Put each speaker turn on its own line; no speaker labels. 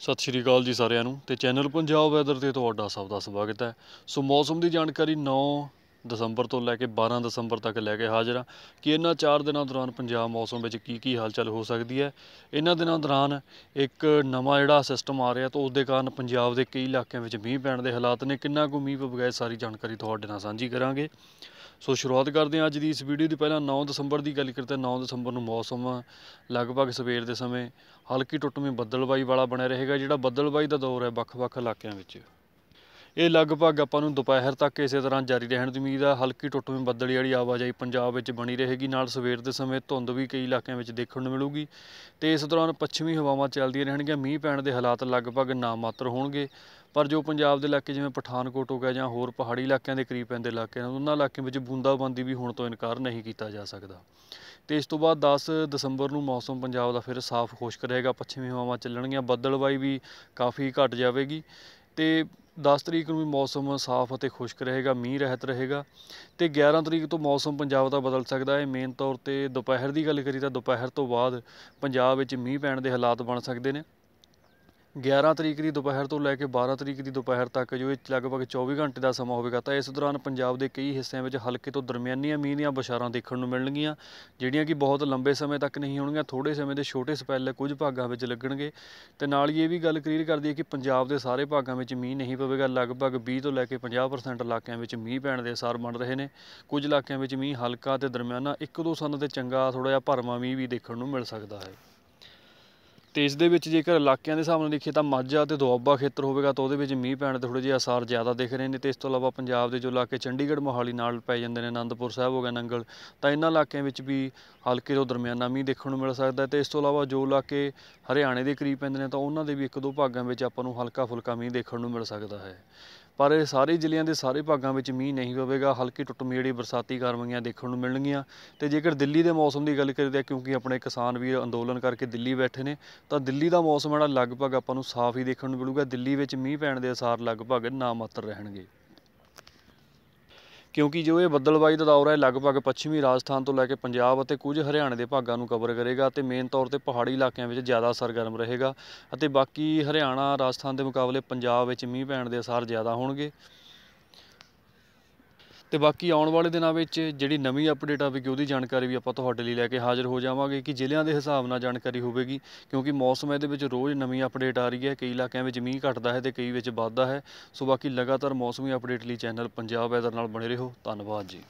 ਸਤਿ ਸ਼੍ਰੀ ਅਕਾਲ ਜੀ ਸਾਰਿਆਂ ਨੂੰ ਤੇ ਚੈਨਲ ਪੰਜਾਬ ਵੈਦਰ ਤੇ ਤੁਹਾਡਾ ਸਭ ਦਾ ਸਵਾਗਤ ਹੈ ਸੋ ਮੌਸਮ ਦੀ ਜਾਣਕਾਰੀ 9 ਦਸੰਬਰ ਤੋਂ ਲੈ ਕੇ 12 ਦਸੰਬਰ ਤੱਕ ਲੈ ਕੇ ਹਾਜ਼ਰ ਹਾਂ ਕਿ ਇਹਨਾਂ 4 ਦਿਨਾਂ ਦੌਰਾਨ ਪੰਜਾਬ ਮੌਸਮ ਵਿੱਚ ਕੀ ਕੀ ਹਲਚਲ ਹੋ ਸਕਦੀ ਹੈ ਇਹਨਾਂ ਦਿਨਾਂ ਦੌਰਾਨ ਇੱਕ ਨਵਾਂ ਜਿਹੜਾ ਸਿਸਟਮ ਆ ਰਿਹਾ ਤਾਂ ਉਸ ਦੇ ਕਾਰਨ ਪੰਜਾਬ ਦੇ ਕਈ ਇਲਾਕਿਆਂ ਵਿੱਚ ਮੀਂਹ ਪੈਣ ਦੇ ਹਾਲਾਤ ਨੇ ਕਿੰਨਾ ਕੁ ਮੀਂਹ ਪਵੇਗਾ ਸਾਰੀ ਜਾਣਕਾਰੀ ਤੁਹਾਡੇ ਨਾਲ ਸਾਂਝੀ ਕਰਾਂਗੇ ਸੋ ਸ਼ੁਰੂਆਤ ਕਰਦੇ ਹਾਂ ਅੱਜ ਦੀ ਇਸ ਵੀਡੀਓ ਦੀ ਪਹਿਲਾਂ 9 ਦਸੰਬਰ ਦੀ ਗੱਲ ਕਰਦੇ 9 ਦਸੰਬਰ ਨੂੰ ਮੌਸਮ ਲਗਭਗ ਸਵੇਰ ਦੇ ਸਮੇਂ ਹਲਕੀ ਟੁੱਟਵੀਂ ਬੱਦਲਬਾਈ ਵਾਲਾ ਬਣਿਆ ਰਹੇਗਾ ਜਿਹੜਾ ਬੱਦਲਬਾਈ ਦਾ ਦੌਰ ਹੈ ਵੱਖ-ਵੱਖ ਇਲਾਕਿਆਂ ਵਿੱਚ ਇਹ ਲਗਭਗ ਆਪਾਂ ਨੂੰ ਦੁਪਹਿਰ ਤੱਕ ਇਸੇ ਤਰ੍ਹਾਂ ਜਾਰੀ ਰਹਿਣ ਦੀ ਉਮੀਦ ਆ ਹਲਕੀ ਟੁੱਟਵੀਂ ਬੱਦਲੀ ਵਾਲੀ ਆਵਾਜਾਈ ਪੰਜਾਬ ਵਿੱਚ ਬਣੀ ਰਹੇਗੀ ਨਾਲ ਸਵੇਰ ਦੇ ਸਮੇਂ ਧੁੰਦ ਵੀ ਕਈ ਇਲਾਕਿਆਂ ਵਿੱਚ ਦੇਖਣ ਨੂੰ ਮਿਲੂਗੀ ਤੇ ਇਸ ਦੌਰਾਨ ਪੱਛਮੀ ਹਵਾਵਾਂ ਚੱਲਦੀਆਂ ਰਹਿਣਗੀਆਂ ਮੀਂਹ ਪੈਣ ਦੇ ਹਾਲਾਤ ਲਗਭਗ ਨਾਮਾਤਰ ਹੋਣਗੇ ਪਰ ਜੋ ਪੰਜਾਬ ਦੇ ਇਲਾਕੇ ਜਿਵੇਂ ਪਠਾਨਕੋਟ ਹੋ ਗਿਆ ਜਾਂ ਹੋਰ ਪਹਾੜੀ ਇਲਾਕਿਆਂ ਦੇ ਕਰੀਬ ਪੈਂਦੇ ਇਲਾਕੇ ਹਨ ਉਹਨਾਂ ਇਲਾਕਿਆਂ ਵਿੱਚ ਬੂੰਦਾਬਾਂਦੀ ਵੀ ਹੋਣ ਤੋਂ ਇਨਕਾਰ ਨਹੀਂ ਕੀਤਾ ਜਾ ਸਕਦਾ ਤੇ ਇਸ ਤੋਂ ਬਾਅਦ 10 ਦਸੰਬਰ ਨੂੰ ਮੌਸਮ ਪੰਜਾਬ ਦਾ ਫਿਰ ਸਾਫ਼ ਖੁਸ਼ਕ ਰਹੇਗਾ ਪੱਛਮੀ ਹਵਾਵਾਂ ਚੱਲਣਗੀਆਂ ਬੱਦਲਬਾਈ ਵੀ ਕਾਫੀ ਘਟ ਜਾਵੇਗੀ ਤੇ 10 ਤਰੀਕ ਨੂੰ ਵੀ ਮੌਸਮ ਸਾਫ਼ ਅਤੇ ਖੁਸ਼ਕ ਰਹੇਗਾ ਮੀਂਹ ਰਹਿਤ ਰਹੇਗਾ ਤੇ 11 ਤਰੀਕ ਤੋਂ ਮੌਸਮ ਪੰਜਾਬ ਦਾ ਬਦਲ ਸਕਦਾ ਹੈ ਮੇਨ ਤੌਰ ਤੇ ਦੁਪਹਿਰ ਦੀ ਗੱਲ ਕਰੀ ਤਾਂ ਦੁਪਹਿਰ ਤੋਂ ਬਾਅਦ ਪੰਜਾਬ ਵਿੱਚ ਮੀਂਹ ਪੈਣ ਦੇ ਹਾਲਾਤ ਬਣ ਸਕਦੇ ਨੇ 11 ਤਰੀਕ ਦੀ ਦੁਪਹਿਰ ਤੋਂ ਲੈ ਕੇ 12 ਤਰੀਕ ਦੀ ਦੁਪਹਿਰ ਤੱਕ ਜੋ ਇਹ ਲਗਭਗ 24 ਘੰਟੇ ਦਾ ਸਮਾਂ ਹੋਵੇਗਾ ਤਾਂ ਇਸ ਦੌਰਾਨ ਪੰਜਾਬ ਦੇ ਕਈ ਹਿੱਸਿਆਂ ਵਿੱਚ ਹਲਕੇ ਤੋਂ ਦਰਮਿਆਨੀਆਂ ਮੀਂਹ ਦੀਆਂ ਬਸ਼ਾਰਾਂ ਦੇਖਣ ਨੂੰ ਮਿਲਣਗੀਆਂ ਜਿਹੜੀਆਂ ਕਿ ਬਹੁਤ ਲੰਬੇ ਸਮੇਂ ਤੱਕ ਨਹੀਂ ਹੋਣਗੀਆਂ ਥੋੜੇ ਸਮੇਂ ਦੇ ਛੋਟੇ ਸਪੈਲ ਕੁਝ ਭਾਗਾਂ ਵਿੱਚ ਲੱਗਣਗੇ ਤੇ ਨਾਲ ਹੀ ਇਹ ਵੀ ਗੱਲ ਕਲੀਅਰ ਕਰਦੀ ਹੈ ਕਿ ਪੰਜਾਬ ਦੇ ਸਾਰੇ ਭਾਗਾਂ ਵਿੱਚ ਮੀਂਹ ਨਹੀਂ ਪਵੇਗਾ ਲਗਭਗ 20 ਤੋਂ ਲੈ ਕੇ 50% ਇਲਾਕਿਆਂ ਵਿੱਚ ਮੀਂਹ ਪੈਣ ਦੇ ਅਸਾਰ ਬਣ ਰਹੇ ਨੇ ਕੁਝ ਇਲਾਕਿਆਂ ਵਿੱਚ ਮੀਂਹ ਹਲਕਾ ਤੇ ਦਰਮਿਆਨਾ ਇੱਕ ਦੋ ਸਨ ਤੇ ਚੰਗਾ ਥੋੜਾ ਜਿਹਾ ਭਰਮਾ ਮੀਂਹ ਵੀ ਦੇਖਣ ਨੂੰ ਮਿਲ ਸਕਦਾ ਹੈ ਤੇ ਇਸ ਦੇ ਵਿੱਚ ਜੇਕਰ ਇਲਾਕਿਆਂ ਦੇ ਹਿਸਾਬ ਨਾਲ ਦੇਖੀਏ ਤਾਂ ਮਾਝਾ ਤੇ ਦੁਆਬਾ ਖੇਤਰ ਹੋਵੇਗਾ ਤਾਂ ਉਹਦੇ ਵਿੱਚ ਮੀਂਹ ਪੈਣ ਦੇ ਥੋੜੇ ਜਿਹੇ ਅਸਰ ਜ਼ਿਆਦਾ ਦਿਖ ਰਹੇ ਨੇ ਤੇ ਇਸ ਤੋਂ ਇਲਾਵਾ ਪੰਜਾਬ ਦੇ ਜੋ ਇਲਾਕੇ ਚੰਡੀਗੜ੍ਹ ਮੋਹਾਲੀ ਨਾਲ ਪੈ ਜਾਂਦੇ ਨੇ ਆਨੰਦਪੁਰ ਸਾਹਿਬ ਹੋ ਗਿਆ ਨੰਗਲ ਤਾਂ ਇਹਨਾਂ ਇਲਾਕਿਆਂ ਵਿੱਚ ਵੀ ਹਲਕੇ ਤੋਂ ਦਰਮਿਆਨਾ ਮੀਂਹ ਦੇਖਣ ਨੂੰ ਮਿਲ ਸਕਦਾ ਤੇ ਇਸ ਤੋਂ ਇਲਾਵਾ ਜੋ ਇਲਾਕੇ ਹਰਿਆਣੇ ਦੇ ਕਰੀਬ ਪੈਂਦੇ ਨੇ ਤਾਂ ਉਹਨਾਂ ਦੇ ਵੀ ਇੱਕ ਦੋ ਭਾਗਾਂ ਵਿੱਚ ਆਪਾਂ ਨੂੰ ਹਲਕਾ ਫੁਲਕਾ ਮੀਂਹ ਦੇਖਣ ਨੂੰ ਮਿਲ ਸਕਦਾ ਹੈ ਪਰ ਇਹ ਸਾਰੇ ਜ਼ਿਲ੍ਹਿਆਂ ਦੇ ਸਾਰੇ ਭਾਗਾਂ ਵਿੱਚ ਮੀਂਹ ਨਹੀਂ ਪਵੇਗਾ ਹਲਕੀ ਟੁੱਟਮੀੜੀ ਬਰਸਾਤੀ ਗਰਮੀਆਂ ਦੇਖਣ ਨੂੰ ਮਿਲਣਗੀਆਂ ਤੇ ਜੇਕਰ ਦਿੱਲੀ ਦੇ ਮੌਸਮ ਦੀ ਗੱਲ ਕਰੀਏ ਕਿਉਂਕਿ ਆਪਣੇ ਕਿਸਾਨ ਵੀਰ ਅੰਦੋਲਨ ਕਰਕੇ ਦਿੱਲੀ ਬੈਠੇ ਨੇ ਤਾਂ ਦਿੱਲੀ ਦਾ ਮੌਸਮ ਜਿਹੜਾ ਲਗਭਗ ਆਪਾਂ ਨੂੰ ਸਾਫ਼ ਹੀ ਦੇਖਣ ਨੂੰ ਮਿਲੂਗਾ ਦਿੱਲੀ ਵਿੱਚ ਮੀਂਹ ਪੈਣ ਦੇ ਅਸਾਰ ਲਗਭਗ ਨਾ ਮਾਤਰ ਰਹਿਣਗੇ ਕਿਉਂਕਿ ਜੋ ਇਹ ਬੱਦਲਬਾਈ ਦਾ ਦੌਰ ਹੈ ਲਗਭਗ ਪੱਛਮੀ ਰਾਜਸਥਾਨ ਤੋਂ ਲੈ ਕੇ ਪੰਜਾਬ ਅਤੇ ਕੁਝ ਹਰਿਆਣੇ ਦੇ ਭਾਗਾਂ ਨੂੰ ਕਵਰ ਕਰੇਗਾ ਤੇ ਮੇਨ ਤੌਰ ਤੇ ਪਹਾੜੀ ਇਲਾਕਿਆਂ ਵਿੱਚ ਜ਼ਿਆਦਾ ਸਰਗਰਮ ਰਹੇਗਾ ਅਤੇ ਬਾਕੀ ਹਰਿਆਣਾ ਰਾਜਸਥਾਨ ਦੇ ਮੁਕਾਬਲੇ ਪੰਜਾਬ ਵਿੱਚ ਮੀਂਹ ਪੈਣ ਦੇ ਅਸਰ ਜ਼ਿਆਦਾ ਹੋਣਗੇ ਤੇ ਬਾਕੀ ਆਉਣ ਵਾਲੇ ਦਿਨਾਂ ਵਿੱਚ ਜਿਹੜੀ ਨਵੀਂ ਅਪਡੇਟ ਆਵੇਗੀ ਉਹਦੀ ਜਾਣਕਾਰੀ ਵੀ ਆਪਾਂ ਤੁਹਾਡੇ ਲਈ ਲੈ ਕੇ ਹਾਜ਼ਰ ਹੋ ਜਾਵਾਂਗੇ ਕਿ ਜ਼ਿਲ੍ਹਿਆਂ ਦੇ ਹਿਸਾਬ ਨਾਲ ਜਾਣਕਾਰੀ ਹੋਵੇਗੀ ਕਿਉਂਕਿ ਮੌਸਮ ਇਹਦੇ ਵਿੱਚ ਰੋਜ਼ ਨਵੀਂ ਅਪਡੇਟ ਆ ਰਹੀ ਹੈ ਕਈ ਇਲਾਕਿਆਂ ਵਿੱਚ ਮੀਂਹ ਘਟਦਾ ਹੈ ਤੇ ਕਈ ਵਿੱਚ ਵੱਧਦਾ ਹੈ ਸੋ ਬਾਕੀ ਲਗਾਤਾਰ ਮੌਸਮੀ ਅਪਡੇਟ ਲਈ ਚੈਨਲ ਪੰਜਾਬ ਵੈਦਰ ਨਾਲ ਬਣੇ ਰਹੋ ਧੰਨਵਾਦ ਜੀ